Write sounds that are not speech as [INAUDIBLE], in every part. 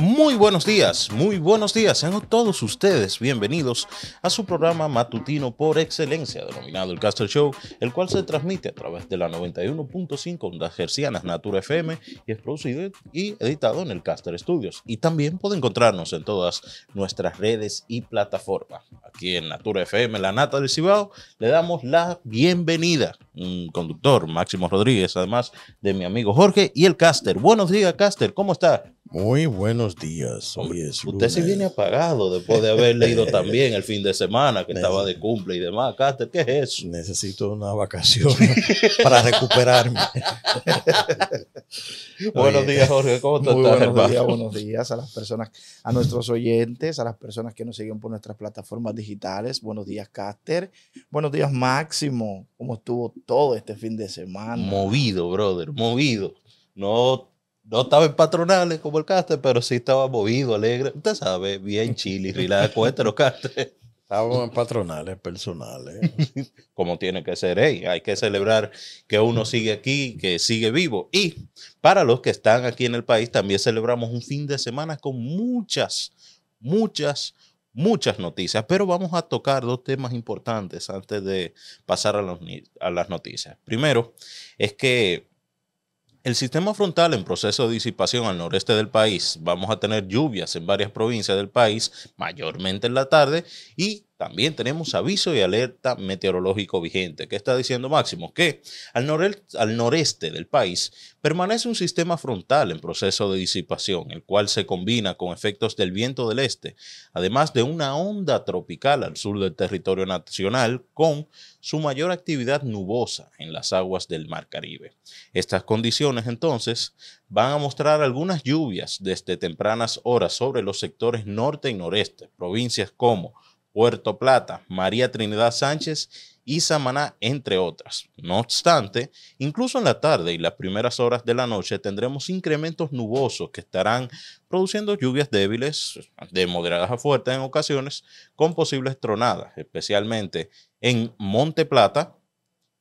muy buenos días, muy buenos días. Sean todos ustedes bienvenidos a su programa matutino por excelencia, denominado El Caster Show, el cual se transmite a través de la 91.5 Ondas Gercianas Natura FM y es producido y editado en el Caster Studios. Y también puede encontrarnos en todas nuestras redes y plataformas. Aquí en Natura FM, la Nata del Cibao, le damos la bienvenida. Un conductor, Máximo Rodríguez, además de mi amigo Jorge y el Caster. Buenos días, Caster, ¿cómo está? Muy buenos días. Usted se viene apagado después de haber leído [LAUGHS] también el fin de semana que estaba de cumple y demás. Cáter, ¿qué es eso? Necesito una vacación [LAUGHS] para recuperarme. [LAUGHS] buenos días, Jorge. ¿Cómo estás? Buenos días, buenos días a las personas, a nuestros oyentes, a las personas que nos siguen por nuestras plataformas digitales. Buenos días, Caster. Buenos días, Máximo. ¿Cómo estuvo todo este fin de semana? Movido, brother, movido. No no estaba en patronales como el caster, pero sí estaba movido, alegre. Usted sabe, bien chili, cuesta los caster. Estábamos en patronales personales. [LAUGHS] Como tiene que ser, hay que celebrar que uno sigue aquí, que sigue vivo. Y para los que están aquí en el país, también celebramos un fin de semana con muchas, muchas, muchas noticias. Pero vamos a tocar dos temas importantes antes de pasar a, los, a las noticias. Primero, es que el sistema frontal en proceso de disipación al noreste del país. Vamos a tener lluvias en varias provincias del país, mayormente en la tarde, y también tenemos aviso y alerta meteorológico vigente. que está diciendo Máximo? Que al, al noreste del país permanece un sistema frontal en proceso de disipación, el cual se combina con efectos del viento del este, además de una onda tropical al sur del territorio nacional con su mayor actividad nubosa en las aguas del Mar Caribe. Estas condiciones entonces van a mostrar algunas lluvias desde tempranas horas sobre los sectores norte y noreste, provincias como Puerto Plata, María Trinidad Sánchez y Samaná, entre otras. No obstante, incluso en la tarde y las primeras horas de la noche tendremos incrementos nubosos que estarán produciendo lluvias débiles, de moderadas a fuertes en ocasiones, con posibles tronadas, especialmente en Monte Plata,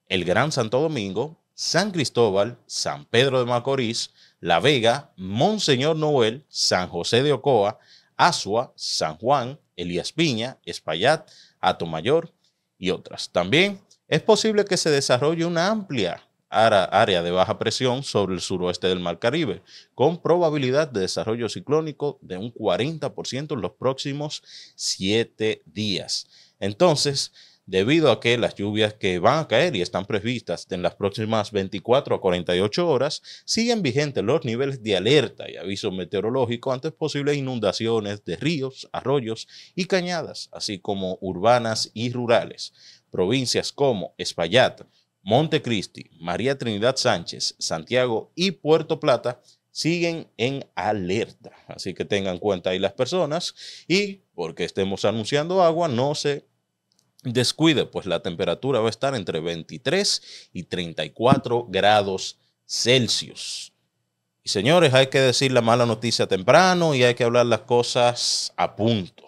el Gran Santo Domingo, San Cristóbal, San Pedro de Macorís, La Vega, Monseñor Noel, San José de Ocoa, Asua, San Juan, Elías Piña, Espaillat, Atomayor y otras. También es posible que se desarrolle una amplia área de baja presión sobre el suroeste del Mar Caribe, con probabilidad de desarrollo ciclónico de un 40% en los próximos siete días. Entonces, debido a que las lluvias que van a caer y están previstas en las próximas 24 a 48 horas siguen vigentes los niveles de alerta y aviso meteorológico ante posibles inundaciones de ríos, arroyos y cañadas, así como urbanas y rurales. Provincias como Espaillat, Montecristi, María Trinidad Sánchez, Santiago y Puerto Plata siguen en alerta. Así que tengan en cuenta ahí las personas y porque estemos anunciando agua, no se descuide, pues la temperatura va a estar entre 23 y 34 grados Celsius. Y señores, hay que decir la mala noticia temprano y hay que hablar las cosas a punto.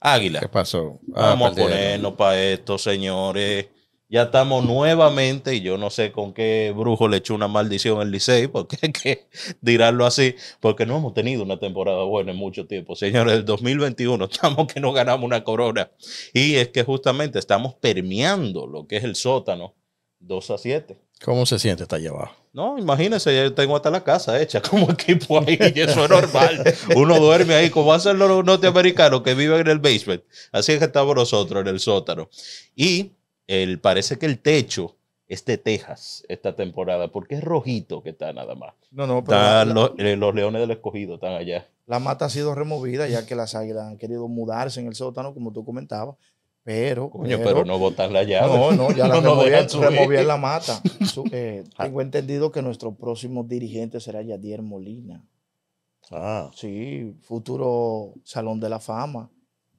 Águila. ¿Qué pasó? Ah, vamos a ponernos para esto, señores ya estamos nuevamente, y yo no sé con qué brujo le echó una maldición al Licey, porque [LAUGHS] hay que dirarlo así, porque no hemos tenido una temporada buena en mucho tiempo. Señores, el 2021 estamos que no ganamos una corona. Y es que justamente estamos permeando lo que es el sótano 2 a 7. ¿Cómo se siente estar llevado? No, imagínense, yo tengo hasta la casa hecha como [LAUGHS] equipo ahí, y eso es normal. Uno duerme ahí, como hacen los norteamericanos que viven en el basement. Así es que estamos nosotros en el sótano. Y el, parece que el techo es de Texas esta temporada, porque es rojito que está nada más. No, no, pero eh, los, leones del escogido están allá. La mata ha sido removida ya que las águilas han querido mudarse en el sótano, como tú comentabas. Pero, Coño, pero, no botan la llave. No, no, ya [LAUGHS] la removieron. removían, la mata. Eh, [LAUGHS] tengo entendido que nuestro próximo dirigente será Yadier Molina. Ah. Sí, futuro Salón de la Fama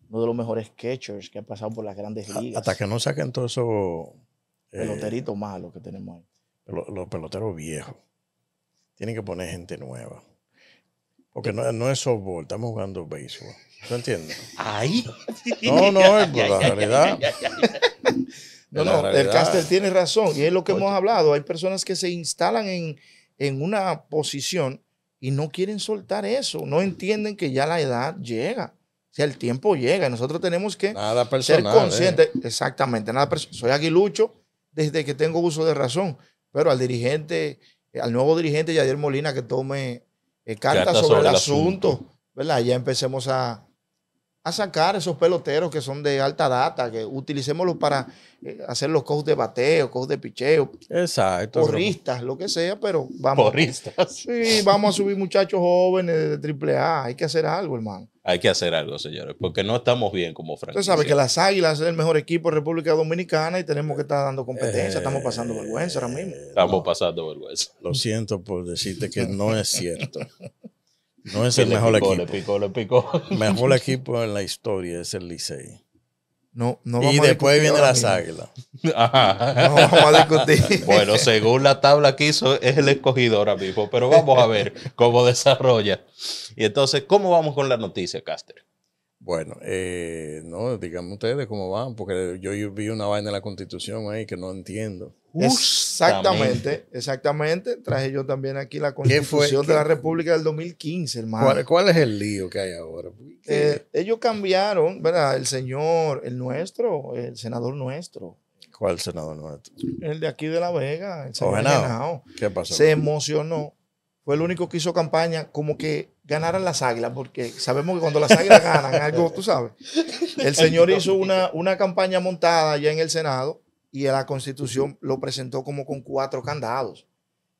uno de los mejores catchers que ha pasado por las grandes ligas. Hasta que no saquen todo eso... Eh, peloteritos malos que tenemos ahí. Los, peloteros viejos. Tienen que poner gente nueva. Porque eh. no, es softball, estamos jugando béisbol. ¿Tú entiendes? Ahí. No, no, es [LAUGHS] la realidad. No, no, el caster tiene razón. Y es lo que hemos hablado. Hay personas que se instalan en, en una posición y no quieren soltar eso. No entienden que ya la edad llega el tiempo llega y nosotros tenemos que ser eh. conscientes. Exactamente, nada Soy aguilucho desde que tengo uso de razón, pero al dirigente, eh, al nuevo dirigente Yadier Molina que tome eh, cartas sobre, el, asunto, ¿verdad? Ya empecemos a, a sacar esos peloteros que son de alta data, que utilicémoslos para eh, hacer los coaches de bateo, coaches de picheo. Exacto. Porristas, lo que sea, pero vamos. [LAUGHS] vamos a subir muchachos jóvenes de AAA. Hay que hacer algo, hermano. Hay que hacer algo, señores, porque no estamos bien como franquicia. Usted sabe que las Águilas es el mejor equipo de República Dominicana y tenemos que estar dando competencia. Eh, estamos pasando vergüenza ahora mismo. Estamos pasando vergüenza. Lo siento por decirte que no es cierto. [LAUGHS] No es el mejor equipo. Le picó, le picó. Mejor equipo en la historia es el Licey. No, y después viene las águilas. No vamos a discutir. [LAUGHS] Bueno, según la tabla que hizo, es el escogido ahora mismo, pero vamos a ver cómo desarrolla. Y entonces, ¿cómo vamos con la noticia, Caster? Bueno, eh, no, díganme ustedes cómo van, porque yo, vi una vaina en la constitución ahí que no entiendo. Exactamente, exactamente. Traje yo también aquí la constitución de la República del 2015, hermano. ¿Cuál, es el lío que hay ahora? Eh, ellos cambiaron, ¿verdad? El señor, el nuestro, el senador nuestro. ¿Cuál senador nuestro? El de aquí de La Vega, el senador ¿Qué pasó? Se emocionó fue el único que hizo campaña como que ganaran las águilas, porque sabemos que cuando las águilas ganan algo, tú sabes. El señor hizo una, una campaña montada ya en el Senado y la Constitución lo presentó como con cuatro candados.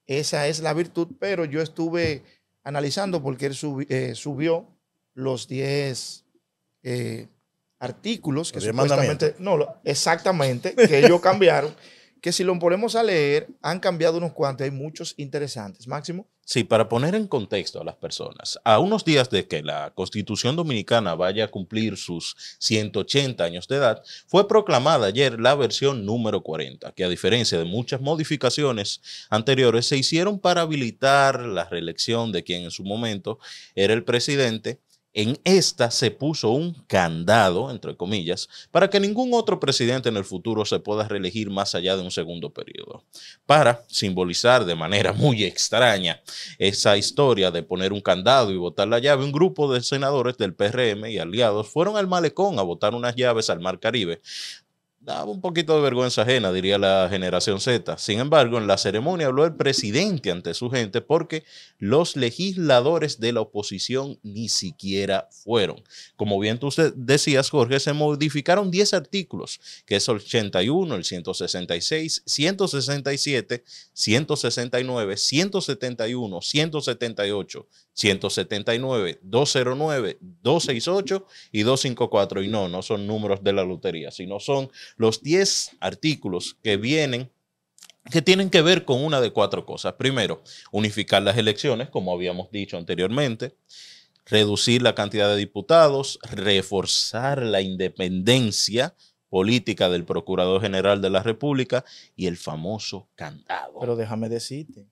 Esa es la virtud, pero yo estuve analizando porque él eh, subió los 10 eh, artículos que supuestamente, no, exactamente, que ellos cambiaron que si lo ponemos a leer, han cambiado unos cuantos, hay muchos interesantes. Máximo. Sí, para poner en contexto a las personas, a unos días de que la Constitución Dominicana vaya a cumplir sus 180 años de edad, fue proclamada ayer la versión número 40, que a diferencia de muchas modificaciones anteriores, se hicieron para habilitar la reelección de quien en su momento era el presidente en esta se puso un candado, entre comillas, para que ningún otro presidente en el futuro se pueda reelegir más allá de un segundo periodo, para simbolizar de manera muy extraña esa historia de poner un candado y botar la llave. Un grupo de senadores del PRM y aliados fueron al malecón a botar unas llaves al Mar Caribe daba un poquito de vergüenza ajena, diría la generación Z. Sin embargo, en la ceremonia habló el presidente ante su gente porque los legisladores de la oposición ni siquiera fueron. Como bien tú decías, Jorge, se modificaron 10 artículos, que es el 81, el 166, 167, 169, 171, 178, 179, 209, 268 y 254. Y no, no son números de la lotería, sino son los 10 artículos que vienen que tienen que ver con una de cuatro cosas. Primero, unificar las elecciones, como habíamos dicho anteriormente, reducir la cantidad de diputados, reforzar la independencia política del Procurador General de la República y el famoso candado. Pero déjame decirte,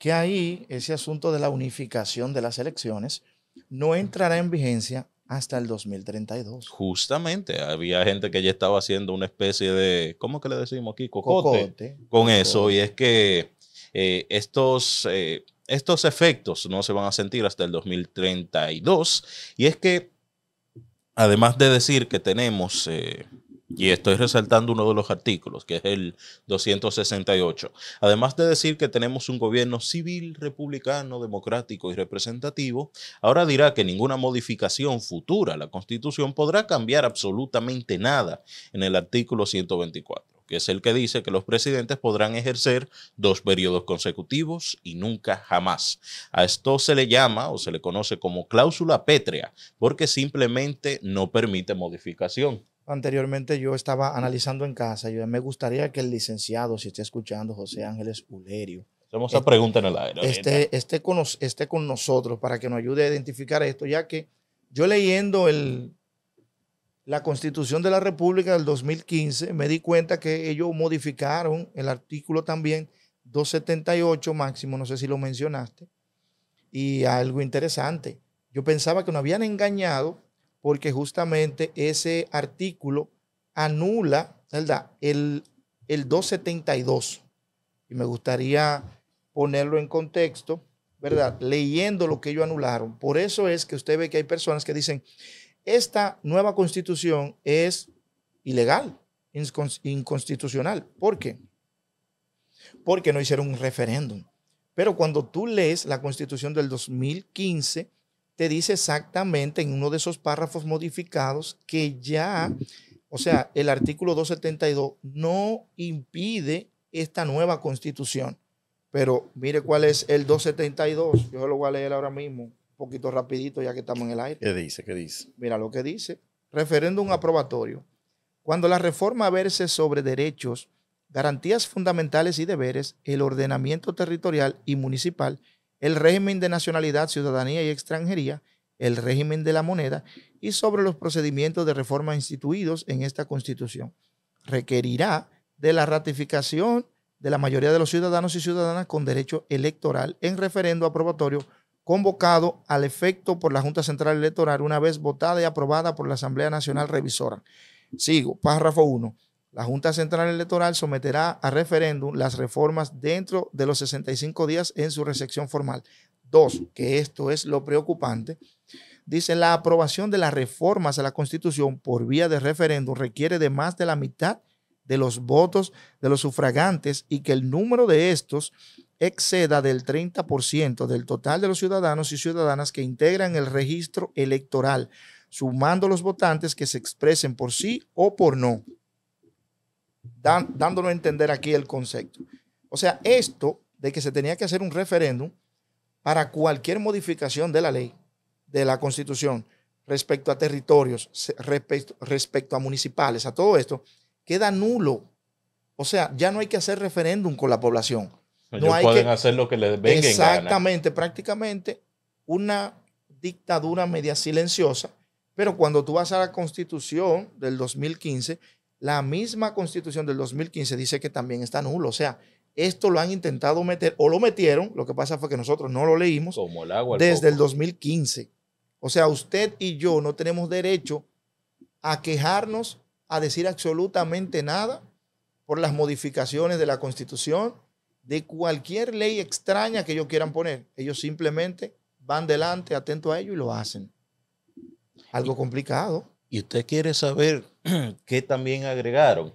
que ahí ese asunto de la unificación de las elecciones no entrará en vigencia hasta el 2032. Justamente, había gente que ya estaba haciendo una especie de, ¿cómo que le decimos aquí? Cocote. con eso, y es que eh, estos, eh, estos efectos no se van a sentir hasta el 2032, y es que, además de decir que tenemos... Eh, y estoy resaltando uno de los artículos, que es el 268. Además de decir que tenemos un gobierno civil, republicano, democrático y representativo, ahora dirá que ninguna modificación futura a la Constitución podrá cambiar absolutamente nada en el artículo 124 que es el que dice que los presidentes podrán ejercer dos periodos consecutivos y nunca jamás. A esto se le llama o se le conoce como cláusula pétrea, porque simplemente no permite modificación anteriormente yo estaba analizando en casa. Yo me gustaría que el licenciado, si está escuchando, José Ángeles Ulerio. a este, pregunta en el aire. Esté, este este con nosotros para que nos ayude a identificar esto, ya que yo leyendo el, la Constitución de la República del 2015, me di cuenta que ellos modificaron el artículo también 278 máximo, no sé si lo mencionaste, y algo interesante. Yo pensaba que nos habían engañado porque justamente ese artículo anula, ¿verdad? El, el 272. Y me gustaría ponerlo en contexto, ¿verdad? Leyendo lo que ellos anularon. Por eso es que usted ve que hay personas que dicen, esta nueva constitución es ilegal, inconstitucional. ¿Por qué? Porque no hicieron un referéndum. Pero cuando tú lees la constitución del 2015, te dice exactamente en uno de esos párrafos modificados que ya, o sea, el artículo 272 no impide esta nueva constitución. Pero mire cuál es el 272, yo lo voy a leer ahora mismo, un poquito rapidito ya que estamos en el aire. ¿Qué dice? ¿Qué dice? Mira lo que dice. Referéndum aprobatorio. Cuando la reforma verse sobre derechos, garantías fundamentales y deberes, el ordenamiento territorial y municipal el régimen de nacionalidad, ciudadanía y extranjería, el régimen de la moneda y sobre los procedimientos de reforma instituidos en esta Constitución. Requerirá de la ratificación de la mayoría de los ciudadanos y ciudadanas con derecho electoral en referendo aprobatorio convocado al efecto por la Junta Central Electoral una vez votada y aprobada por la Asamblea Nacional Revisora. Sigo, párrafo 1 la Junta Central Electoral someterá a referéndum las reformas dentro de los 65 días en su recepción formal. Dos, que esto es lo preocupante, dice la aprobación de las reformas a la Constitución por vía de referéndum requiere de más de la mitad de los votos de los sufragantes y que el número de estos exceda del 30% del total de los ciudadanos y ciudadanas que integran el registro electoral, sumando los votantes que se expresen por sí o por no dándonos a entender aquí el concepto. O sea, esto de que se tenía que hacer un referéndum para cualquier modificación de la ley, de la constitución, respecto a territorios, respecto, a municipales, a todo esto, queda nulo. O sea, ya no hay que hacer referéndum con la población. no hay pueden que, hacer lo que les venga. Exactamente, prácticamente una dictadura media silenciosa, pero cuando tú vas a la constitución del 2015, la misma constitución del 2015 dice que también está nulo. O sea, esto lo han intentado meter o lo metieron, lo que pasa fue que nosotros no lo leímos desde el 2015. O sea, usted y yo no tenemos derecho a quejarnos, a decir absolutamente nada por las modificaciones de la constitución, de cualquier ley extraña que ellos quieran poner. Ellos simplemente van delante, atento a ello y lo hacen. Algo complicado. ¿Y usted quiere saber [CLEARS THROAT] que también agregaron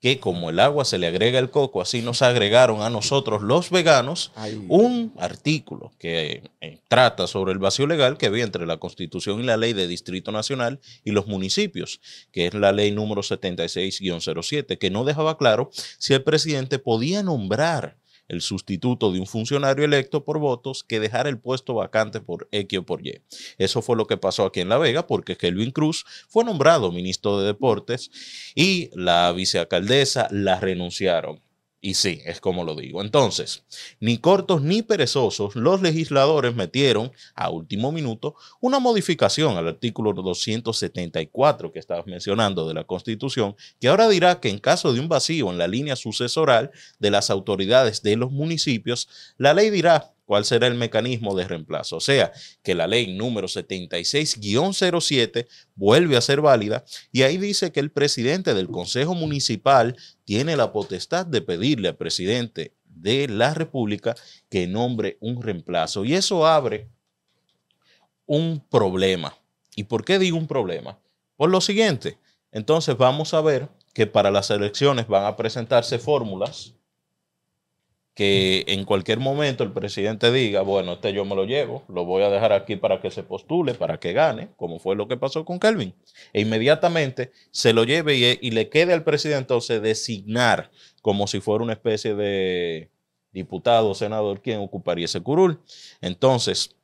que como el agua se le agrega el coco, así nos agregaron a nosotros los veganos un artículo que eh, trata sobre el vacío legal que había entre la Constitución y la ley de Distrito Nacional y los municipios, que es la ley número 76-07, que no dejaba claro si el presidente podía nombrar el sustituto de un funcionario electo por votos que dejar el puesto vacante por X o por Y. Eso fue lo que pasó aquí en La Vega porque Kelvin Cruz fue nombrado ministro de Deportes y la vicealcaldesa la renunciaron. Y sí, es como lo digo. Entonces, ni cortos ni perezosos, los legisladores metieron a último minuto una modificación al artículo 274 que estabas mencionando de la Constitución, que ahora dirá que en caso de un vacío en la línea sucesoral de las autoridades de los municipios, la ley dirá cuál será el mecanismo de reemplazo. O sea, que la ley número 76-07 vuelve a ser válida y ahí dice que el presidente del Consejo Municipal tiene la potestad de pedirle al presidente de la República que nombre un reemplazo. Y eso abre un problema. ¿Y por qué digo un problema? Por lo siguiente, entonces vamos a ver que para las elecciones van a presentarse fórmulas que en cualquier momento el presidente diga, bueno, este yo me lo llevo, lo voy a dejar aquí para que se postule, para que gane, como fue lo que pasó con Kelvin, e inmediatamente se lo lleve y, le quede al presidente entonces designar como si fuera una especie de diputado, o senador, quien ocuparía ese curul. Entonces,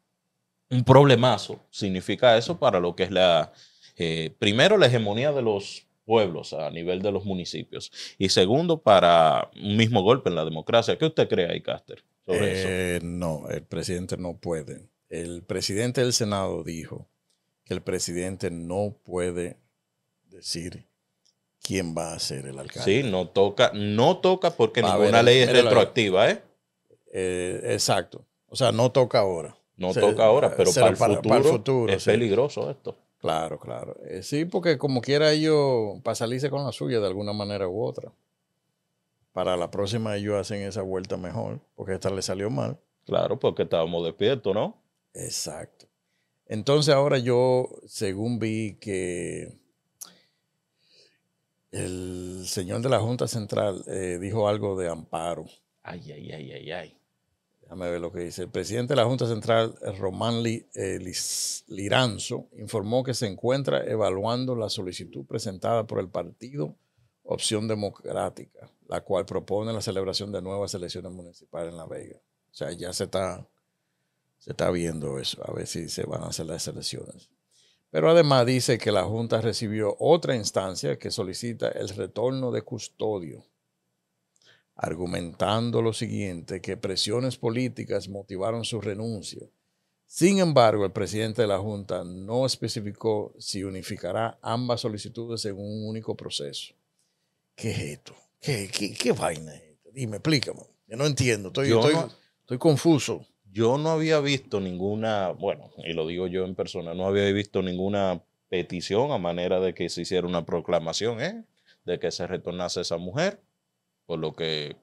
un problemazo significa eso para lo que es la, eh, primero, la hegemonía de los pueblos, a nivel de los municipios. Y segundo, para un mismo golpe en la democracia. ¿Qué usted cree ahí, Caster, eh, No, el presidente no puede. El presidente del Senado dijo que el presidente no puede decir quién va a ser el alcalde. Sí, no toca, no toca porque ninguna ley es retroactiva, ¿eh? ¿eh? Exacto. O sea, no toca ahora. No toca ahora, pero para el, futuro es peligroso esto. Claro, claro. Eh, sí, porque como quiera ellos, para con la suya de alguna manera u otra. Para la próxima ellos hacen esa vuelta mejor, porque esta le salió mal. Claro, porque estábamos despiertos, ¿no? Exacto. Entonces ahora yo, según vi que el señor de la Junta Central eh, dijo algo de amparo. Ay, ay, ay, ay, ay. Déjame ver lo que dice. El presidente de la Junta Central, Román eh, Liranzo, informó que se encuentra evaluando la solicitud presentada por el partido Opción Democrática, la cual propone la celebración de nuevas elecciones municipales en La Vega. O sea, ya se está, se está viendo eso, a ver si se van a hacer las elecciones. Pero además dice que la Junta recibió otra instancia que solicita el retorno de custodio argumentando lo siguiente, que presiones políticas motivaron su renuncia. Sin embargo, el presidente de la Junta no especificó si unificará ambas solicitudes en un único proceso. ¿Qué es esto? ¿Qué, qué, vaina es esto? Dime, explícame. Yo no entiendo, estoy, estoy confuso. Yo no había visto ninguna, bueno, y lo digo yo en persona, no había visto ninguna petición a manera de que se hiciera una proclamación, ¿eh? de que se retornase esa mujer. Por lo que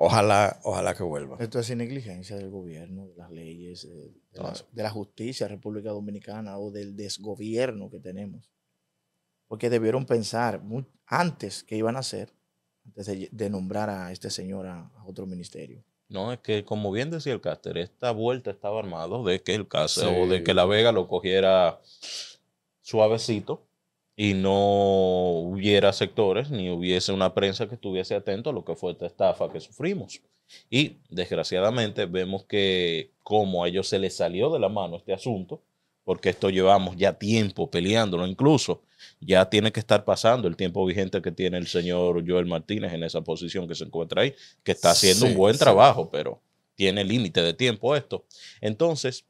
Ojalá, ojalá que vuelva. Esto es sin negligencia del gobierno, de las leyes, eh, de, la, de, justicia República Dominicana o del desgobierno que tenemos. Porque debieron pensar antes que iban a hacer, antes de, nombrar a este señor a, otro ministerio. No, es que como bien decía el Cáster, esta vuelta estaba armada de que el Cáceres o de que la Vega lo cogiera suavecito y no hubiera sectores ni hubiese una prensa que estuviese atento a lo que fue esta estafa que sufrimos. Y desgraciadamente vemos que como a ellos se les salió de la mano este asunto, porque esto llevamos ya tiempo peleándolo, incluso ya tiene que estar pasando el tiempo vigente que tiene el señor Joel Martínez en esa posición que se encuentra ahí, que está haciendo un buen trabajo, pero tiene límite de tiempo esto. Entonces,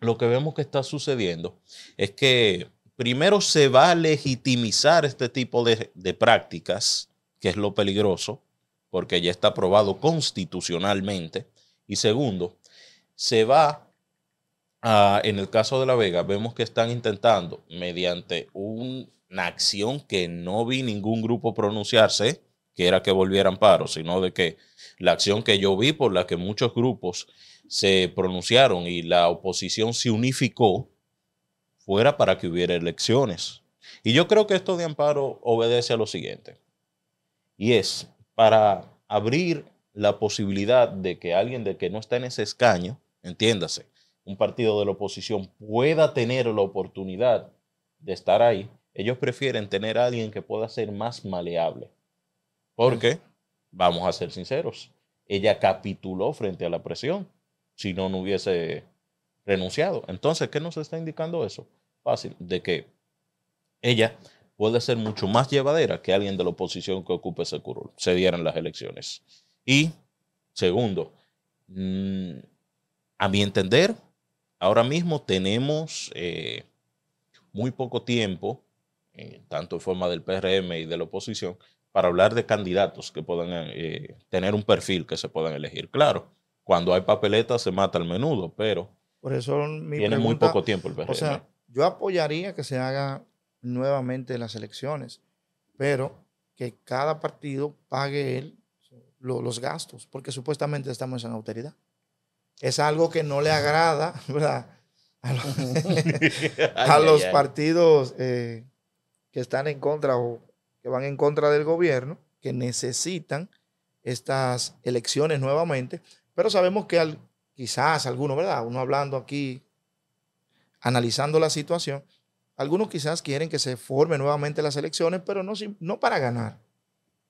lo que vemos que está sucediendo es que primero se va a legitimizar este tipo de, prácticas, que es lo peligroso, porque ya está aprobado constitucionalmente. Y segundo, se va a, en el caso de La Vega, vemos que están intentando, mediante una acción que no vi ningún grupo pronunciarse, que era que volvieran paro, sino de que la acción que yo vi por la que muchos grupos se pronunciaron y la oposición se unificó, fuera para que hubiera elecciones. Y yo creo que esto de amparo obedece a lo siguiente. Y es para abrir la posibilidad de que alguien de que no está en ese escaño, entiéndase, un partido de la oposición pueda tener la oportunidad de estar ahí, ellos prefieren tener a alguien que pueda ser más maleable. Porque, vamos a ser sinceros, ella capituló frente a la presión, si no, no hubiese renunciado. Entonces, ¿qué nos está indicando eso? fácil de que ella puede ser mucho más llevadera que alguien de la oposición que ocupe ese curul, se dieran las elecciones. Y segundo, mm, a mi entender, ahora mismo tenemos eh, muy poco tiempo, eh, tanto en forma del PRM y de la oposición, para hablar de candidatos que puedan eh, tener un perfil que se puedan elegir. Claro, cuando hay papeletas se mata al menudo, pero tiene muy poco tiempo el PRM. Yo apoyaría que se hagan nuevamente las elecciones, pero que cada partido pague él los gastos, porque supuestamente estamos en autoridad. Es algo que no le agrada [LAUGHS] A, los, [LAUGHS] partidos eh, que están en contra o que van en contra del gobierno, que necesitan estas elecciones nuevamente, pero sabemos que quizás algunos, ¿verdad? Uno hablando aquí analizando la situación, algunos quizás quieren que se formen nuevamente las elecciones, pero no, no para ganar,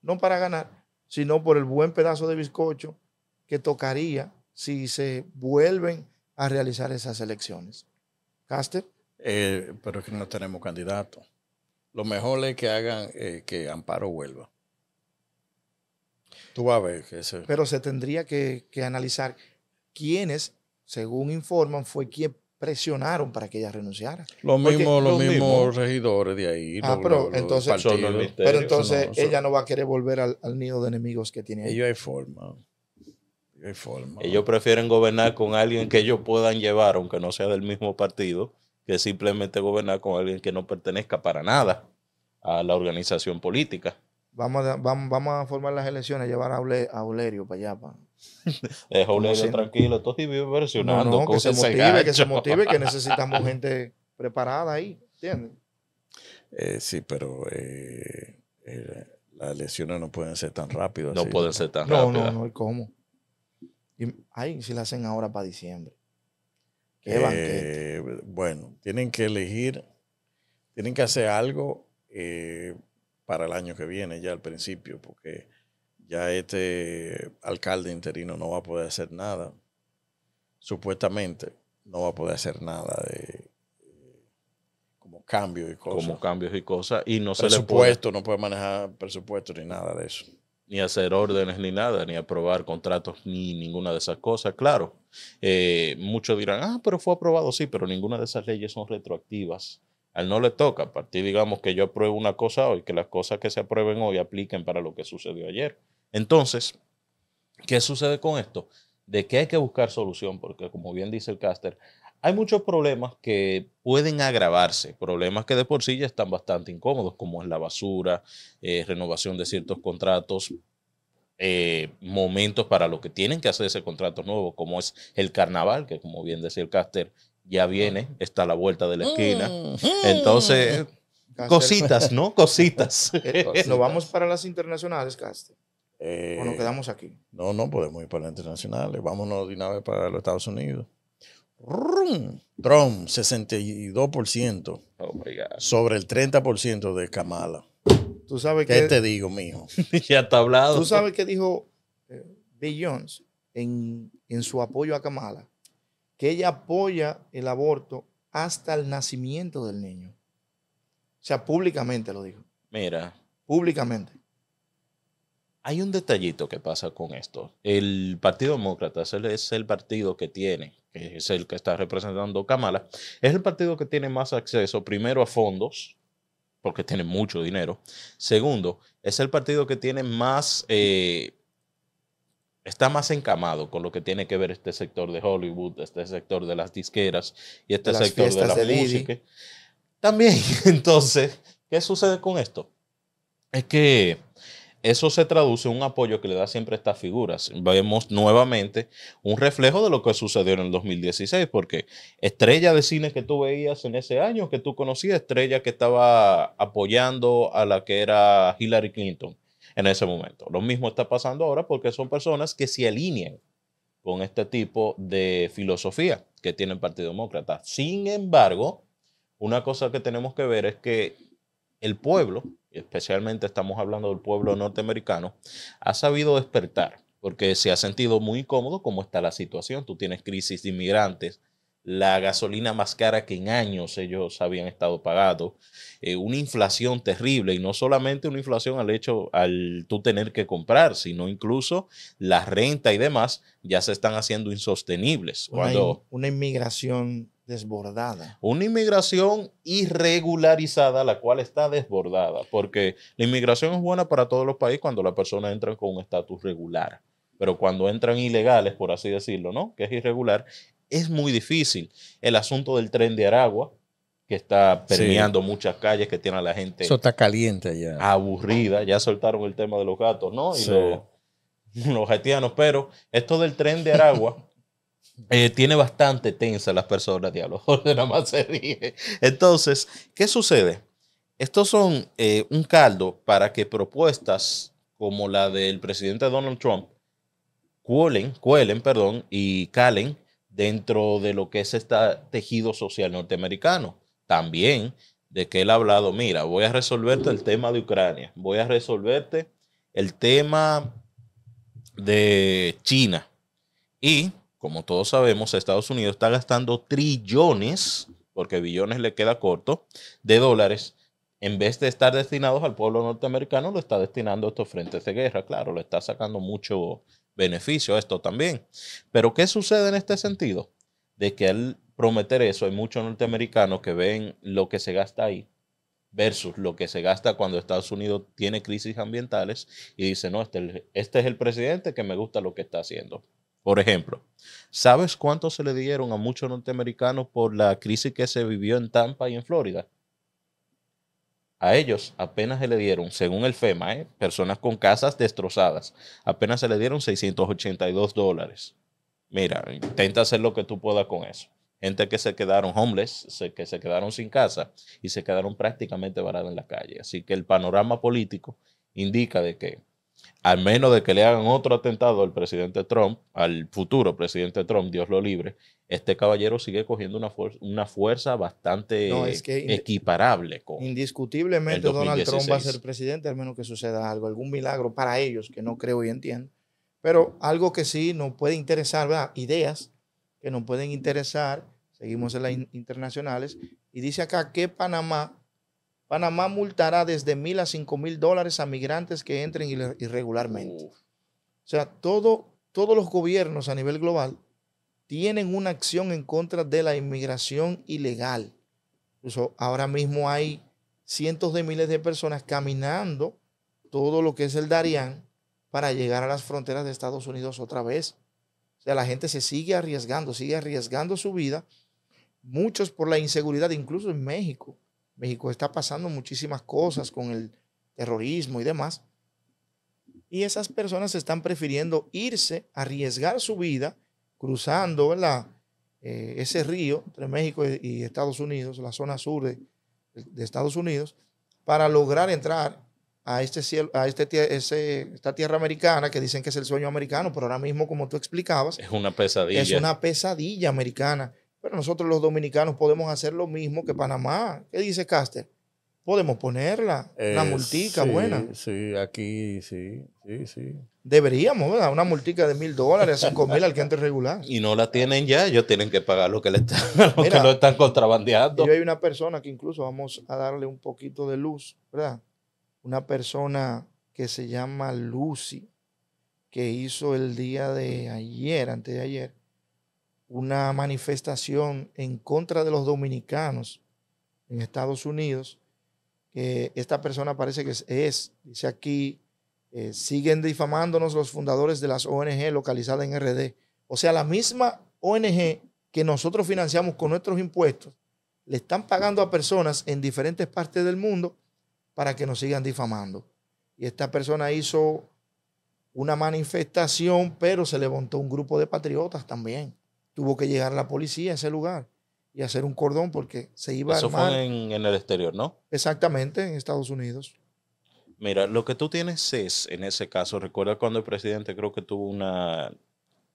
no para ganar, sino por el buen pedazo de bizcocho que tocaría si se vuelven a realizar esas elecciones. Caster. Eh, pero es que no tenemos candidato. Lo mejor es que hagan eh, que Amparo vuelva. Tú vas a ver Pero se tendría que, que analizar quiénes, según informan, fue quien presionaron para que ella renunciara. Lo mismo, los, mismos regidores de ahí. Ah, pero, entonces, pero, entonces, ella no va a querer volver al, nido de enemigos que tiene. Ellos hay forma. forma. Ellos prefieren gobernar con alguien que ellos puedan llevar, aunque no sea del mismo partido, que simplemente gobernar con alguien que no pertenezca para nada a la organización política. Vamos a, vamos, a formar las elecciones, llevar a, Aulerio para allá, para, [LAUGHS] Deja un tranquilo, vive versionando. que se motive, que se motive, que necesitamos [LAUGHS] gente preparada ahí, ¿entiendes? Eh, sí, pero eh, las lesiones no pueden ser tan rápidas. No pueden ser tan rápidas. No, no, no, ¿cómo? Y, ay, si la hacen ahora para diciembre. Eh, bueno, tienen que elegir, tienen que hacer algo para el año que viene, ya al principio, porque ya este alcalde interino no va a poder hacer nada, supuestamente no va a poder hacer nada de, eh, como cambios y cosas. Como cambios y cosas. Y no se le puede, no puede manejar presupuesto ni nada de eso. Ni hacer órdenes ni nada, ni aprobar contratos ni ninguna de esas cosas. Claro, eh, muchos dirán, ah, pero fue aprobado, sí, pero ninguna de esas leyes son retroactivas. A él no le toca, a partir, digamos, que yo apruebo una cosa hoy, que las cosas que se aprueben hoy apliquen para lo que sucedió ayer. Entonces, ¿qué sucede con esto? De qué hay que buscar solución, porque como bien dice el caster, hay muchos problemas que pueden agravarse, problemas que de por sí ya están bastante incómodos, como es la basura, eh, renovación de ciertos contratos, eh, momentos para lo que tienen que hacer ese contrato nuevo, como es el carnaval, que como bien decía el caster, ya viene, ah. está a la vuelta de la esquina. Mm-hmm. Entonces, mm. cositas, ¿no? [LAUGHS] Cositas. Nos vamos para las internacionales, caster nos eh, quedamos aquí? No, no, podemos ir para las internacionales. Vámonos de una vez para los Estados Unidos. ¡Rum! Trump, 62% sobre el 30% de Kamala. ¿Tú sabes ¿Qué te digo, mijo? [LAUGHS] ya está hablado. ¿Tú sabes qué dijo eh, Bill Jones en, en su apoyo a Kamala? Que ella apoya el aborto hasta el nacimiento del niño. O sea, públicamente lo dijo. Mira. Públicamente hay un detallito que pasa con esto. El Partido Demócrata es el partido que tiene, es el que está representando Kamala, es el partido que tiene más acceso primero a fondos, porque tiene mucho dinero. Segundo, es el partido que tiene más... Eh, está más encamado con lo que tiene que ver este sector de Hollywood, este sector de las disqueras y este sector de la música. También, [LAUGHS] entonces, ¿qué sucede con esto? Es que eso se traduce en un apoyo que le da siempre a estas figuras. Vemos nuevamente un reflejo de lo que sucedió en el 2016, porque estrella de cine que tú veías en ese año, que tú conocías, estrella que estaba apoyando a la que era Hillary Clinton en ese momento. Lo mismo está pasando ahora porque son personas que se alinean con este tipo de filosofía que tiene el Partido Demócrata. Sin embargo, una cosa que tenemos que ver es que el pueblo especialmente estamos hablando del pueblo norteamericano, ha sabido despertar porque se ha sentido muy incómodo como está la situación. Tú tienes crisis de inmigrantes, la gasolina más cara que en años ellos habían estado pagados, eh, una inflación terrible y no solamente una inflación al hecho al tú tener que comprar, sino incluso la renta y demás ya se están haciendo insostenibles. Una, cuando, una inmigración Desbordada. Una inmigración irregularizada, la cual está desbordada, porque la inmigración es buena para todos los países cuando las personas entran con un estatus regular, pero cuando entran ilegales, por así decirlo, ¿no? Que es irregular, es muy difícil. El asunto del tren de Aragua, que está permeando muchas calles, que tiene a la gente... Eso está caliente ya. Aburrida, ya soltaron el tema de los gatos, ¿no? Y los haitianos, pero esto del tren de Aragua... [LAUGHS] Eh, tiene bastante tensa las personas, diablo, [LAUGHS] nada más se Entonces, ¿qué sucede? Estos son eh, un caldo para que propuestas como la del presidente Donald Trump cuelen, cuelen, perdón, y calen dentro de lo que es este tejido social norteamericano. También de que él ha hablado, mira, voy a resolverte el tema de Ucrania, voy a resolverte el tema de China y como todos sabemos, Estados Unidos está gastando trillones, porque billones le queda corto, de dólares. En vez de estar destinados al pueblo norteamericano, lo está destinando a estos frentes de guerra. Claro, le está sacando mucho beneficio a esto también. Pero ¿qué sucede en este sentido? De que al prometer eso, hay muchos norteamericanos que ven lo que se gasta ahí versus lo que se gasta cuando Estados Unidos tiene crisis ambientales y dice, no, este es el este presidente que me gusta lo que está haciendo. Por ejemplo, ¿sabes cuánto se le dieron a muchos norteamericanos por la crisis que se vivió en Tampa y en Florida? A ellos apenas se le dieron, según el FEMA, ¿eh? personas con casas destrozadas, apenas se le dieron 682 dólares. Mira, intenta hacer lo que tú puedas con eso. Gente que se quedaron homeless, que se quedaron sin casa y se quedaron prácticamente varadas en la calle. Así que el panorama político indica de que al menos de que le hagan otro atentado al presidente Trump, al futuro presidente Trump, Dios lo libre, este caballero sigue cogiendo una, fuerza, bastante equiparable. Con indiscutiblemente Donald Trump va a ser presidente, al menos que suceda algo, algún milagro para ellos, que no creo y entiendo. Pero algo que sí nos puede interesar, ideas que nos pueden interesar, seguimos en las internacionales, y dice acá que Panamá Panamá multará desde mil a cinco mil dólares a migrantes que entren irregularmente. O sea, todo, todos los gobiernos a nivel global tienen una acción en contra de la inmigración ilegal. Incluso ahora mismo hay cientos de miles de personas caminando todo lo que es el Darián para llegar a las fronteras de Estados Unidos otra vez. O sea, la gente se sigue arriesgando, sigue arriesgando su vida, muchos por la inseguridad, incluso en México México está pasando muchísimas cosas con el terrorismo y demás. Y esas personas están prefiriendo irse, arriesgar su vida, cruzando eh, ese río entre México y Estados Unidos, la zona sur de, Estados Unidos, para lograr entrar a, este cielo, a este, esta tierra americana que dicen que es el sueño americano, pero ahora mismo, como tú explicabas, es una pesadilla. Es una pesadilla americana. Pero nosotros los dominicanos podemos hacer lo mismo que Panamá. ¿Qué dice Caster? Podemos ponerla, eh, una multica buena. Sí, aquí sí, sí, sí. Deberíamos, ¿verdad? Una multica de mil dólares, cinco mil al que antes regular. Y no la tienen ya, ellos tienen que pagar lo que le están, [LAUGHS] lo están contrabandeando. Y hay una persona que incluso vamos a darle un poquito de luz, ¿verdad? Una persona que se llama Lucy, que hizo el día de ayer, antes de ayer, una manifestación en contra de los dominicanos en Estados Unidos, que esta persona parece que es, dice aquí, eh, siguen difamándonos los fundadores de las ONG localizadas en RD. O sea, la misma ONG que nosotros financiamos con nuestros impuestos, le están pagando a personas en diferentes partes del mundo para que nos sigan difamando. Y esta persona hizo una manifestación, pero se levantó un grupo de patriotas también. Tuvo que llegar la policía a ese lugar y hacer un cordón porque se iba a armar. fue en, el exterior, ¿no? Exactamente, en Estados Unidos. Mira, lo que tú tienes es, en ese caso, recuerda cuando el presidente creo que tuvo una,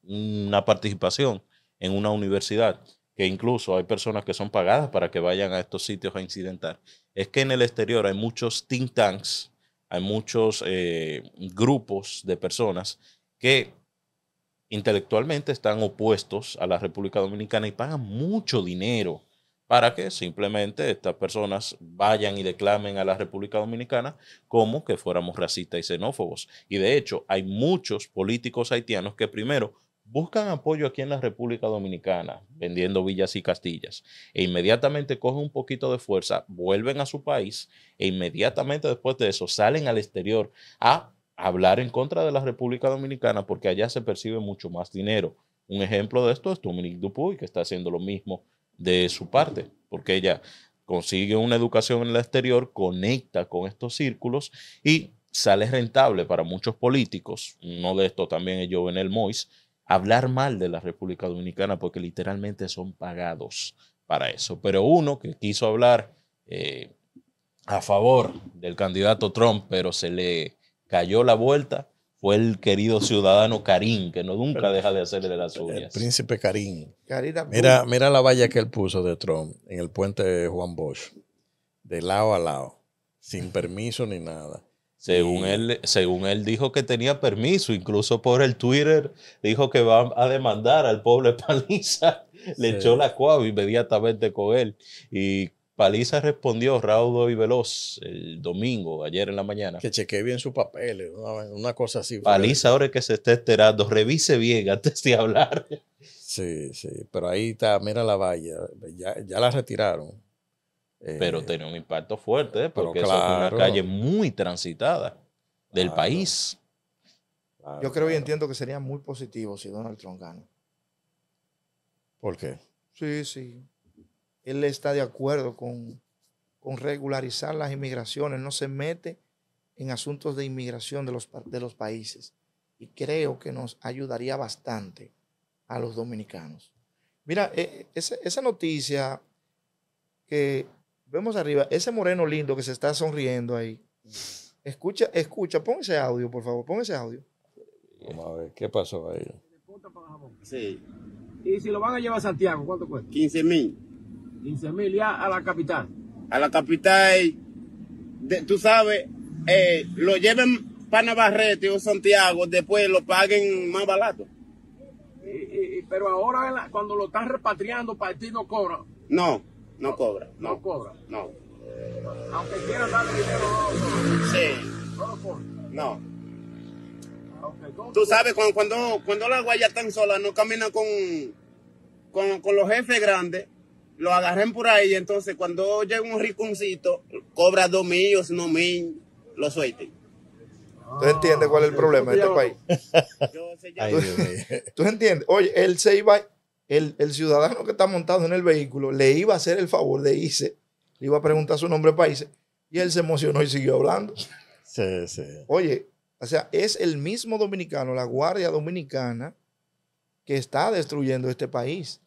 una participación en una universidad, que incluso hay personas que son pagadas para que vayan a estos sitios a incidentar. Es que en el exterior hay muchos think tanks, hay muchos eh, grupos de personas que intelectualmente están opuestos a la República Dominicana y pagan mucho dinero para que simplemente estas personas vayan y declamen a la República Dominicana como que fuéramos racistas y xenófobos. Y de hecho, hay muchos políticos haitianos que primero buscan apoyo aquí en la República Dominicana, vendiendo villas y castillas, e inmediatamente cogen un poquito de fuerza, vuelven a su país, e inmediatamente después de eso salen al exterior a hablar en contra de la República Dominicana porque allá se percibe mucho más dinero. Un ejemplo de esto es Dominique Dupuy, que está haciendo lo mismo de su parte, porque ella consigue una educación en el exterior, conecta con estos círculos y sale rentable para muchos políticos, uno de estos también es Jovenel Mois, hablar mal de la República Dominicana porque literalmente son pagados para eso. Pero uno que quiso hablar eh, a favor del candidato Trump, pero se le cayó la vuelta, fue el querido ciudadano Karim, que no nunca deja de hacerle las suyas. El príncipe Karim. Mira, la valla que él puso de Trump en el puente de Juan Bosch, de lado a lado, sin permiso ni nada. Según él, según él dijo que tenía permiso, incluso por el Twitter dijo que va a demandar al pobre [LAUGHS] Paliza. Le echó la cuava inmediatamente con él. Y Paliza respondió raudo y veloz el domingo, ayer en la mañana. Que chequeé bien sus papeles, una, cosa así. Paliza, ahora que se esté enterando, revise bien antes de hablar. Sí, sí, pero ahí está, mira la valla, ya, la retiraron. Pero eh, tiene un impacto fuerte, eh, porque es una calle muy transitada del país. Yo creo y entiendo que sería muy positivo si Donald Trump gana. ¿Por qué? Sí, sí él está de acuerdo con, regularizar las inmigraciones, no se mete en asuntos de inmigración de los, de los países. Y creo que nos ayudaría bastante a los dominicanos. Mira, eh, esa, noticia que vemos arriba, ese moreno lindo que se está sonriendo ahí. Escucha, escucha, pon ese audio, por favor, pon ese audio. Vamos a ver, ¿qué pasó ahí? Sí. ¿Y si lo van a llevar a Santiago, cuánto cuesta? 15 mil. 15 mil ya a la capital. A la capital, tú sabes, eh, lo lleven para Navarrete o Santiago, después lo paguen más barato. pero ahora cuando lo están repatriando, para ti no cobra. No, no cobra. No, cobra. No. Aunque quieran darle dinero, Sí. No Tú sabes, cuando, cuando, cuando las guayas están solas, no caminan con, con, con, los jefes grandes, lo agarren por ahí, entonces cuando llega un riconcito, cobra dos mil o si no mil, lo suelte ¿Tú entiendes cuál es el problema de este país? Yo [LAUGHS] ¿Tú, entiendes? Oye, él se iba, el, ciudadano que está montado en el vehículo le iba a hacer el favor de irse, le iba a preguntar su nombre país y él se emocionó y siguió hablando. Sí, sí. Oye, o sea, es el mismo dominicano, la Guardia Dominicana, que está destruyendo este país.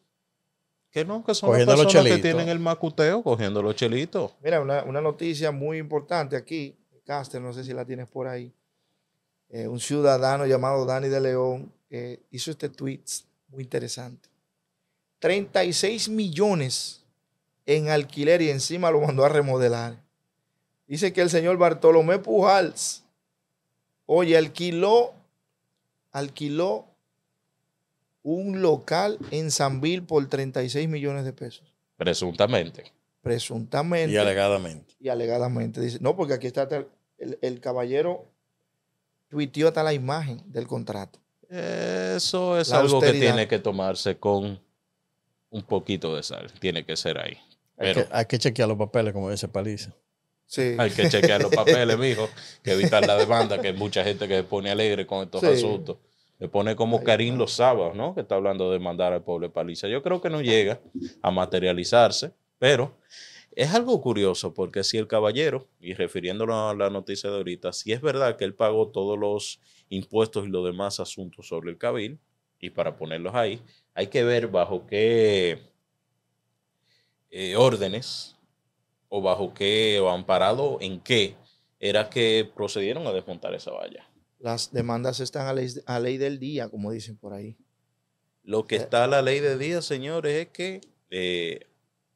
Que no, que son las personas que tienen el macuteo cogiendo los chelitos. Mira, una, noticia muy importante aquí, Caster, no sé si la tienes por ahí. Eh, un ciudadano llamado Dani de León hizo este tweet muy interesante. 36 millones en alquiler y encima lo mandó a remodelar. Dice que el señor Bartolomé Pujals, oye, alquiló, alquiló un local en Sanbil por 36 millones de pesos. Presuntamente. Presuntamente. Y alegadamente. Y alegadamente. Dice, no, porque aquí está el, caballero tuiteó hasta la imagen del contrato. Eso es algo que tiene que tomarse con un poquito de sal. Tiene que ser ahí. hay, que, chequear los papeles, como dice Paliza. Sí. Hay que chequear los [LAUGHS] papeles, mijo, que evitar la demanda, que hay mucha gente que se pone alegre con estos asuntos. Le pone como Karim los sábados, ¿no? Que está hablando de mandar al pueblo paliza. Yo creo que no llega a materializarse, pero es algo curioso porque si el caballero, y refiriéndolo a la noticia de ahorita, si es verdad que él pagó todos los impuestos y los demás asuntos sobre el cabil, y para ponerlos ahí, hay que ver bajo qué eh, órdenes o bajo qué, o amparado en qué era que procedieron a desmontar esa valla. Las demandas están a ley, del día, como dicen por ahí. Lo que eh, está a la ley del día, señores, es que eh,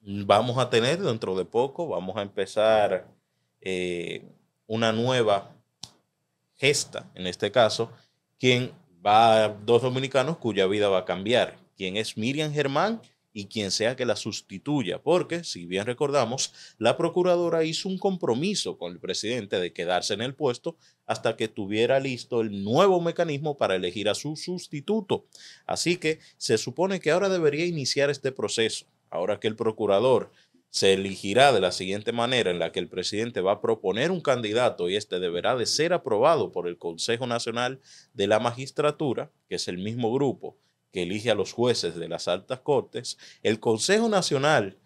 vamos a tener dentro de poco, vamos a empezar eh, una nueva gesta, en este caso, quien va a dos dominicanos cuya vida va a cambiar, quien es Miriam Germán y quien sea que la sustituya, porque, si bien recordamos, la procuradora hizo un compromiso con el presidente de quedarse en el puesto hasta que tuviera listo el nuevo mecanismo para elegir a su sustituto. Así que se supone que ahora debería iniciar este proceso, ahora que el procurador se elegirá de la siguiente manera en la que el presidente va a proponer un candidato y este deberá de ser aprobado por el Consejo Nacional de la Magistratura, que es el mismo grupo que elige a los jueces de las altas cortes, el Consejo Nacional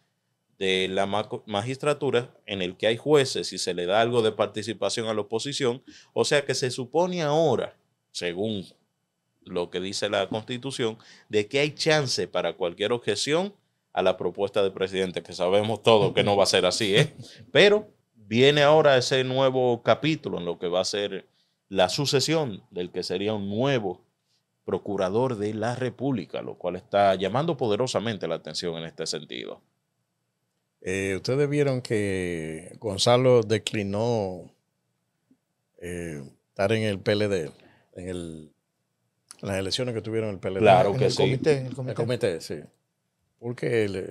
de la magistratura en el que hay jueces y se le da algo de participación a la oposición, o sea que se supone ahora, según lo que dice la constitución, de que hay chance para cualquier objeción a la propuesta del presidente, que sabemos todo que no va a ser así, ¿eh? pero viene ahora ese nuevo capítulo en lo que va a ser la sucesión del que sería un nuevo procurador de la República, lo cual está llamando poderosamente la atención en este sentido. Eh, ustedes vieron que Gonzalo declinó eh, estar en el PLD, en, las elecciones que tuvieron el PLD. Claro en que el sí. Comité, el comité. El comité, sí. ¿Por qué él, eh,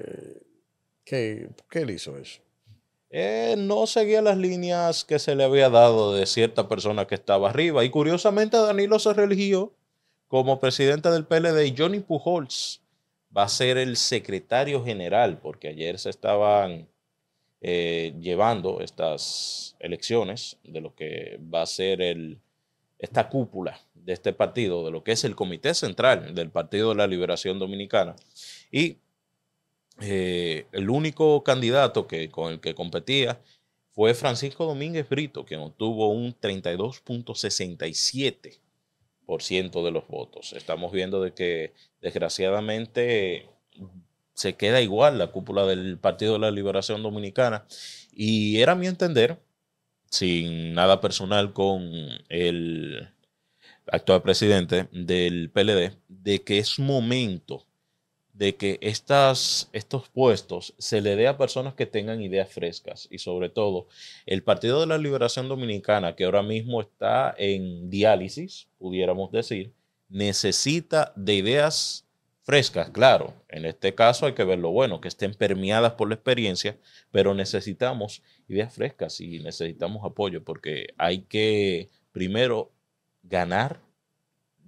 qué él hizo eso? no seguía las líneas que se le había dado de cierta persona que estaba arriba. Y curiosamente Danilo se religió como presidenta del PLD, Johnny Pujols va a ser el secretario general, porque ayer se estaban eh, llevando estas elecciones de lo que va a ser esta cúpula de este partido, de lo que es el Comité Central del Partido de la Liberación Dominicana. Y eh, el único candidato que, con el que competía fue Francisco Domínguez Brito, quien obtuvo un 32.67 por ciento de los votos. Estamos viendo de que desgraciadamente se queda igual la cúpula del Partido de la Liberación Dominicana y era mi entender, sin nada personal con el actual presidente del PLD, de que es momento de que estas, estos puestos se le dé a personas que tengan ideas frescas y sobre todo el Partido de la Liberación Dominicana, que ahora mismo está en diálisis, pudiéramos decir, necesita de ideas frescas, claro. En este caso hay que ver lo bueno, que estén permeadas por la experiencia, pero necesitamos ideas frescas y necesitamos apoyo porque hay que primero ganar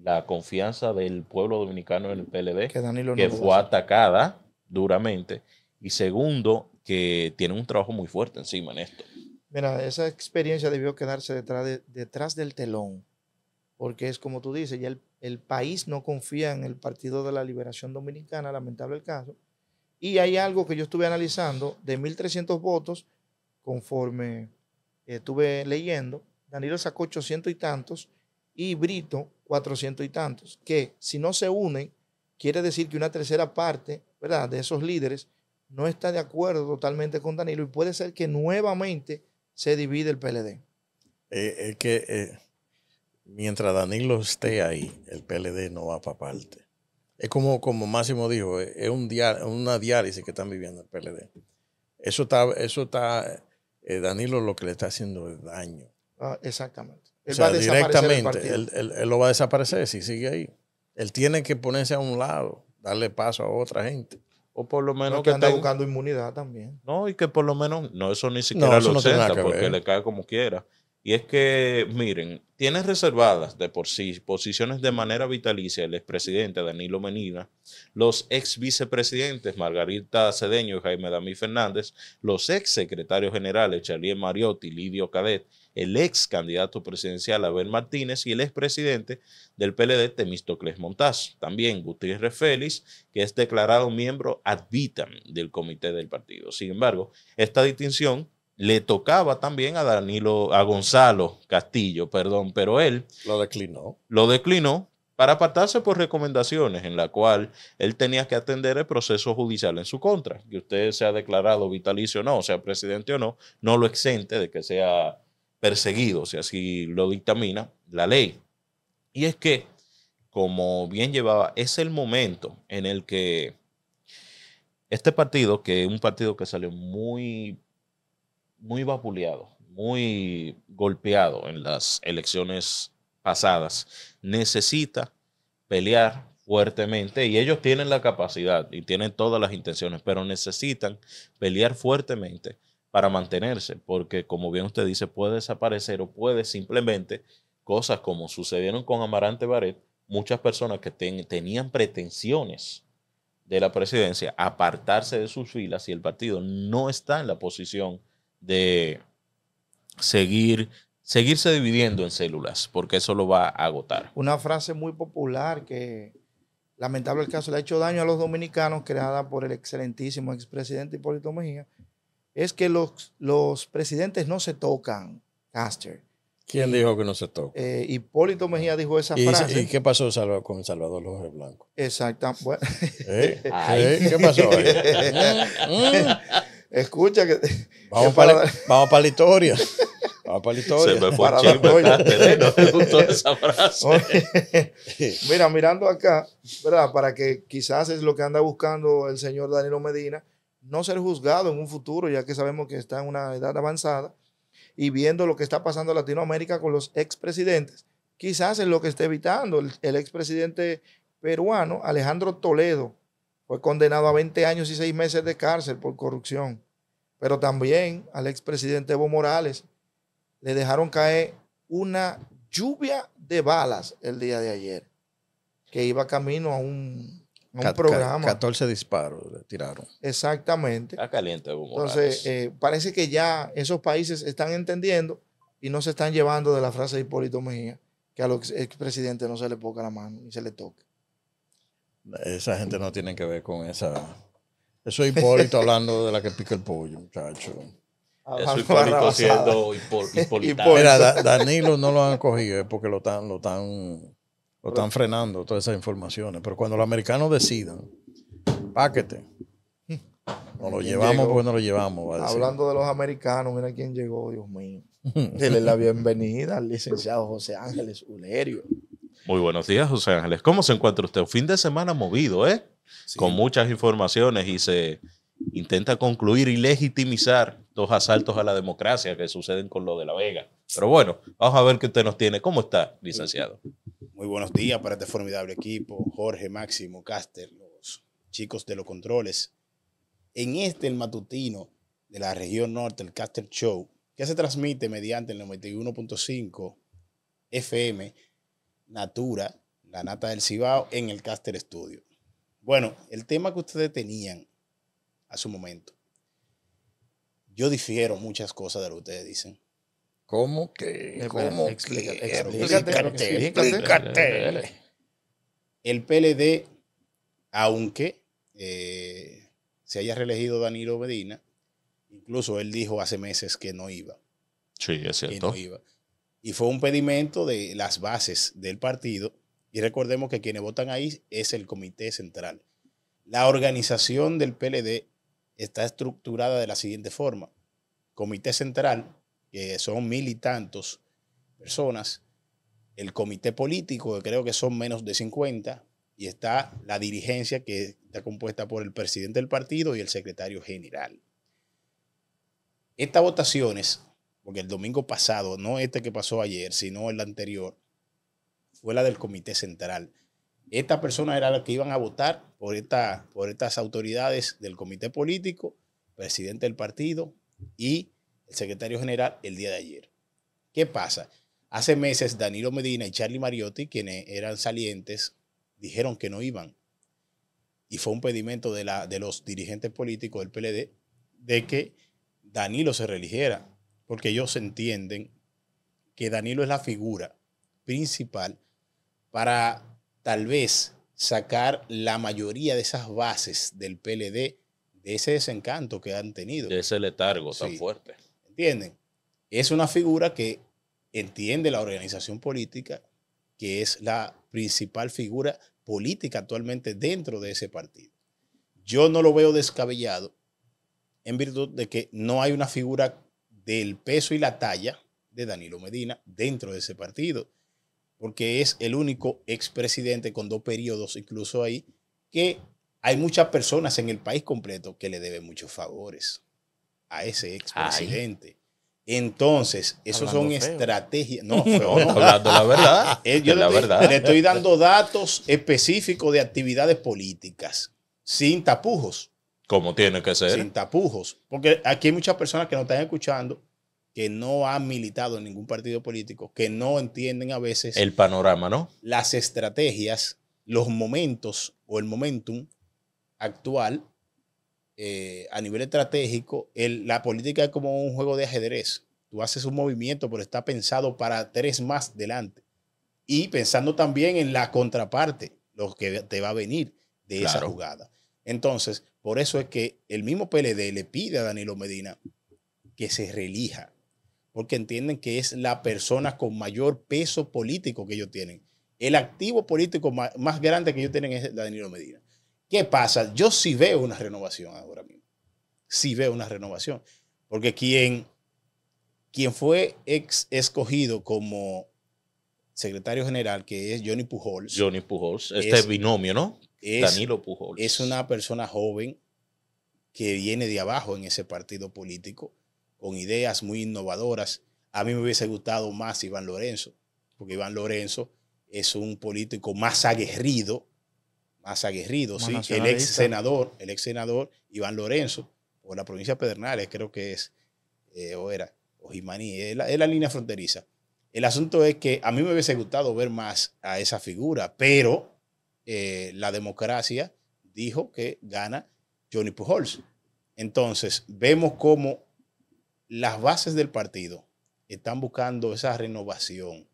la confianza del pueblo dominicano en el PLD, que, fue atacada duramente, y segundo, que tiene un trabajo muy fuerte encima en esto. Mira, esa experiencia debió quedarse detrás, detrás del telón, porque es como tú dices, ya el, el país no confía en el Partido de la Liberación Dominicana, lamentable el caso, y hay algo que yo estuve analizando, de 1.300 votos, conforme eh, estuve leyendo, Danilo sacó 800 y tantos, y Brito 400 y tantos, que si no se unen, quiere decir que una tercera parte, ¿verdad?, de esos líderes no está de acuerdo totalmente con Danilo y puede ser que nuevamente se divide el PLD. Eh, es que eh, mientras Danilo esté ahí, el PLD no va para parte. Es como, como Máximo dijo, eh, es un una diálisis que están viviendo el PLD. Eso está, eso está Danilo lo que le está haciendo daño. Ah, exactamente directamente, el él, lo va a desaparecer si sigue ahí. Él tiene que ponerse a un lado, darle paso a otra gente. O por lo menos que, está buscando inmunidad también. No, y que por lo menos, no, eso ni siquiera lo porque le cae como quiera. Y es que, miren, tiene reservadas de por sí posiciones de manera vitalicia el expresidente Danilo Menina, los ex vicepresidentes Margarita Cedeño y Jaime Dami Fernández, los ex secretarios generales Charlie Mariotti, Lidio Cadet el ex candidato presidencial Abel Martínez y el ex presidente del PLD temistocles Montaz. También Gutiérrez Félix, que es declarado miembro ad vitam del comité del partido. Sin embargo, esta distinción le tocaba también a Danilo, a Gonzalo Castillo, perdón, pero él lo declinó. Lo declinó para apartarse por recomendaciones en la cual él tenía que atender el proceso judicial en su contra, que usted sea declarado vitalicio o no, sea presidente o no, no lo exente de que sea perseguidos, si así lo dictamina la ley. Y es que, como bien llevaba, es el momento en el que este partido, que es un partido que salió muy, muy vapuleado, muy golpeado en las elecciones pasadas, necesita pelear fuertemente y ellos tienen la capacidad y tienen todas las intenciones, pero necesitan pelear fuertemente para mantenerse, porque como bien usted dice, puede desaparecer o puede simplemente cosas como sucedieron con Amarante Baret, muchas personas que tenían pretensiones de la presidencia apartarse de sus filas y el partido no está en la posición de seguir seguirse dividiendo en células, porque eso lo va a agotar. Una frase muy popular que lamentable el caso le ha hecho daño a los dominicanos creada por el excelentísimo expresidente Hipólito Mejía, es que los, los presidentes no se tocan, Caster. ¿Quién dijo que no se toca? Eh, Hipólito Mejía dijo esa frase. ¿Y qué pasó con Salvador López Blanco? Exactamente. Bueno. ¿Eh? [LAUGHS] ¿Eh? ¿Qué pasó ahí? [LAUGHS] Escucha que... Vamos, para, [LAUGHS] vamos para la historia. Vamos para la historia. Se me fue para chisme, no me gustó esa frase. Mira, mirando acá, ¿verdad? Para que quizás es lo que anda buscando el señor Danilo Medina, no ser juzgado en un futuro, ya que sabemos que está en una edad avanzada, y viendo lo que está pasando en Latinoamérica con los expresidentes, quizás es lo que está evitando. El, ex expresidente peruano, Alejandro Toledo, fue condenado a 20 años y 6 meses de cárcel por corrupción. Pero también al expresidente Evo Morales le dejaron caer una lluvia de balas el día de ayer, que iba camino a un un programa. 14 disparos le tiraron. Exactamente. Está caliente. Entonces, eh, parece que ya esos países están entendiendo y no se están llevando de la frase de Hipólito Mejía, que a los expresidentes no se le ponga la mano ni se le toque. Esa gente no tiene que ver con esa... Eso es Hipólito hablando de la que pica el pollo, muchacho. Ah, eso Hipólito siendo [LAUGHS] Hipólito Mira, Danilo no lo han cogido, es porque lo están... Lo tan lo están frenando todas esas informaciones. Pero cuando los americanos decidan, páquete. Hmm. Pues nos lo llevamos llegó? porque lo llevamos. Hablando de los americanos, mira quién llegó, Dios mío. Dile [LAUGHS] la bienvenida al licenciado José Ángeles Ulerio. Muy buenos días, José Ángeles. ¿Cómo se encuentra usted? fin de semana movido, ¿eh? Con muchas informaciones y se intenta concluir y legitimizar dos asaltos a la democracia que suceden con lo de La Vega. Pero bueno, vamos a ver qué usted nos tiene. ¿Cómo está, licenciado? Muy buenos días para este formidable equipo. Jorge, Máximo, Caster, los chicos de los controles. En este, el matutino de la región norte, el Caster Show, que se transmite mediante el 91.5 FM Natura, la nata del Cibao, en el Caster Studio. Bueno, el tema que ustedes tenían a su momento. Yo difiero muchas cosas de lo que ustedes dicen. ¿Cómo que? Eh, ¿Cómo explícate, Explícate, El PLD, aunque eh, se haya reelegido Danilo Medina, incluso él dijo hace meses que no iba. Sí, es cierto. iba. Y fue un pedimento de las bases del partido. Y recordemos que quienes votan ahí es el Comité Central. La organización del PLD está estructurada de la siguiente forma. Comité Central, que son mil y tantos personas, el comité político, que creo que son menos de 50, y está la dirigencia que está compuesta por el presidente del partido y el secretario general. Estas votaciones, porque el domingo pasado, no este que pasó ayer, sino el anterior, fue la del comité central. Estas personas eran las que iban a votar por, esta, por estas autoridades del comité político, presidente del partido y el secretario general, el día de ayer. ¿Qué pasa? Hace meses Danilo Medina y Charlie Mariotti, quienes eran salientes, dijeron que no iban. Y fue un pedimento de, la, de los dirigentes políticos del PLD de que Danilo se religiera, porque ellos entienden que Danilo es la figura principal para tal vez sacar la mayoría de esas bases del PLD de ese desencanto que han tenido. De ese letargo tan fuerte. ¿Entienden? Es una figura que entiende la organización política, que es la principal figura política actualmente dentro de ese partido. Yo no lo veo descabellado en virtud de que no hay una figura del peso y la talla de Danilo Medina dentro de ese partido, porque es el único expresidente con dos periodos incluso ahí, que hay muchas personas en el país completo que le deben muchos favores a ese expresidente. Entonces, eso son estrategias. [LAUGHS] No, Hablando la verdad. [LAUGHS] Eh, la verdad. le estoy dando datos específicos de actividades políticas, sin tapujos. Como tiene que ser. Sin tapujos. Porque aquí hay muchas personas que nos están escuchando que no han militado en ningún partido político, que no entienden a veces. El panorama, ¿no? Las estrategias, los momentos o el momentum actual eh, a nivel estratégico, la política es como un juego de ajedrez. Tú haces un movimiento, pero está pensado para tres más delante. Y pensando también en la contraparte, lo que te va a venir de esa jugada. Entonces, por eso es que el mismo PLD le pide a Danilo Medina que se relija porque entienden que es la persona con mayor peso político que ellos tienen. El activo político más, más grande que ellos tienen es Danilo Medina. ¿Qué pasa? Yo sí veo una renovación ahora mismo. Sí veo una renovación. Porque quien, quien fue escogido como secretario general, que es Johnny Pujols. Johnny Pujols, este binomio, ¿no? Danilo Pujols. Es una persona joven que viene de abajo en ese partido político, con ideas muy innovadoras. A mí me hubiese gustado más Iván Lorenzo, porque Iván Lorenzo es un político más aguerrido, más aguerrido, sí, el ex senador, el ex senador Iván Lorenzo, o la provincia de Pedernales, creo que es, eh, o era, o Jimaní, es la, línea fronteriza. El asunto es que a mí me hubiese gustado ver más a esa figura, pero eh, la democracia dijo que gana Johnny Pujols. Entonces, vemos cómo las bases del partido están buscando esa renovación,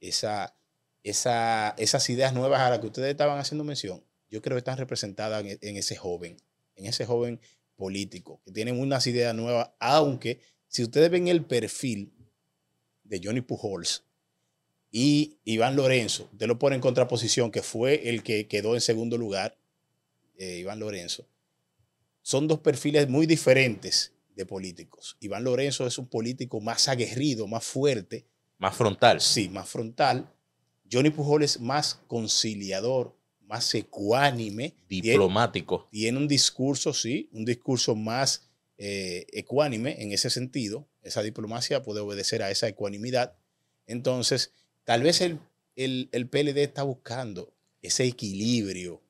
esa esas ideas nuevas a las que ustedes estaban haciendo mención, yo creo que están representadas en, ese joven, en ese joven político, que tiene unas ideas nuevas, aunque si ustedes ven el perfil de Johnny Pujols y Iván Lorenzo, usted lo pone en contraposición, que fue el que quedó en segundo lugar, eh, Iván Lorenzo, son dos perfiles muy diferentes de políticos. Iván Lorenzo es un político más aguerrido, más fuerte. Más frontal. Sí, más frontal. Johnny Pujol es más conciliador, más ecuánime. Diplomático. Tiene, un discurso, sí, un discurso más eh, ecuánime en ese sentido. Esa diplomacia puede obedecer a esa ecuanimidad. Entonces, tal vez el, el, el PLD está buscando ese equilibrio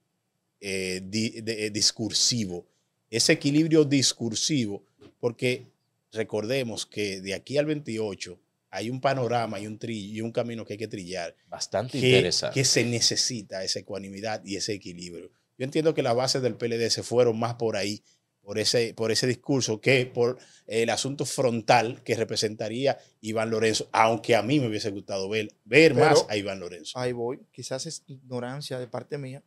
eh, eh, discursivo, ese equilibrio discursivo, porque recordemos que de aquí al 28 hay un panorama y un, y un camino que hay que trillar. Bastante interesante. Que se necesita esa ecuanimidad y ese equilibrio. Yo entiendo que las bases del PLD se fueron más por ahí, por ese, por ese discurso, que por el asunto frontal que representaría Iván Lorenzo, aunque a mí me hubiese gustado ver, ver más a Iván Lorenzo. Ahí voy, quizás es ignorancia de parte mía.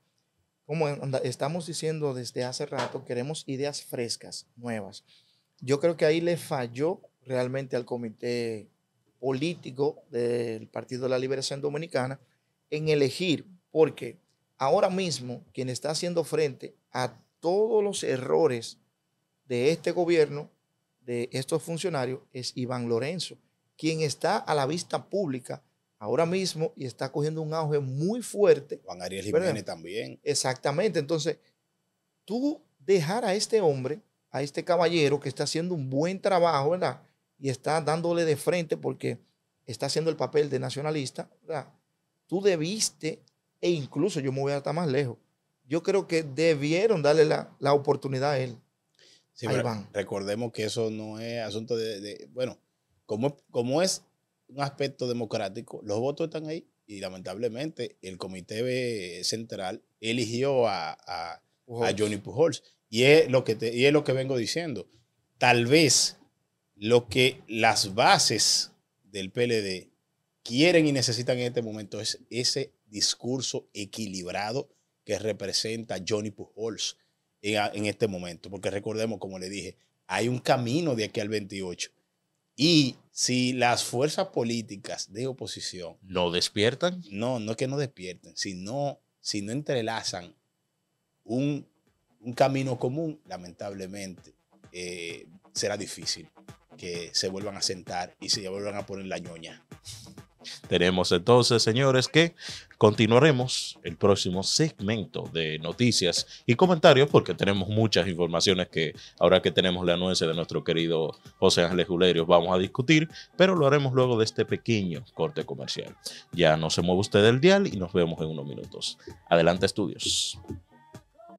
Como estamos diciendo desde hace rato, queremos ideas frescas, nuevas. Yo creo que ahí le falló realmente al comité político del Partido de la Liberación Dominicana en elegir, porque ahora mismo quien está haciendo frente a todos los errores de este gobierno, de estos funcionarios, es Iván Lorenzo, quien está a la vista pública ahora mismo y está cogiendo un auge muy fuerte. Juan Ariel Jiménez también. Exactamente, entonces tú dejar a este hombre, a este caballero que está haciendo un buen trabajo, ¿verdad? y está dándole de frente porque está haciendo el papel de nacionalista, tú debiste, e incluso yo me voy hasta más lejos, yo creo que debieron darle la, oportunidad a él. Sí, Recordemos que eso no es asunto de, bueno, como, como es un aspecto democrático, los votos están ahí y lamentablemente el comité central eligió a, Johnny Pujols. Y es, lo que y es lo que vengo diciendo. Tal vez lo que las bases del PLD quieren y necesitan en este momento es ese discurso equilibrado que representa Johnny Pujols en, este momento. Porque recordemos, como le dije, hay un camino de aquí al 28. Y si las fuerzas políticas de oposición... ¿No despiertan? No, no es que no despierten, sino si no entrelazan un, camino común, lamentablemente eh, será difícil que se vuelvan a sentar y se vuelvan a poner la ñoña. Tenemos entonces, señores, que continuaremos el próximo segmento de noticias y comentarios porque tenemos muchas informaciones que ahora que tenemos la anuencia de nuestro querido José Ángeles Julerios vamos a discutir, pero lo haremos luego de este pequeño corte comercial. Ya no se mueve usted del dial y nos vemos en unos minutos. Adelante, estudios.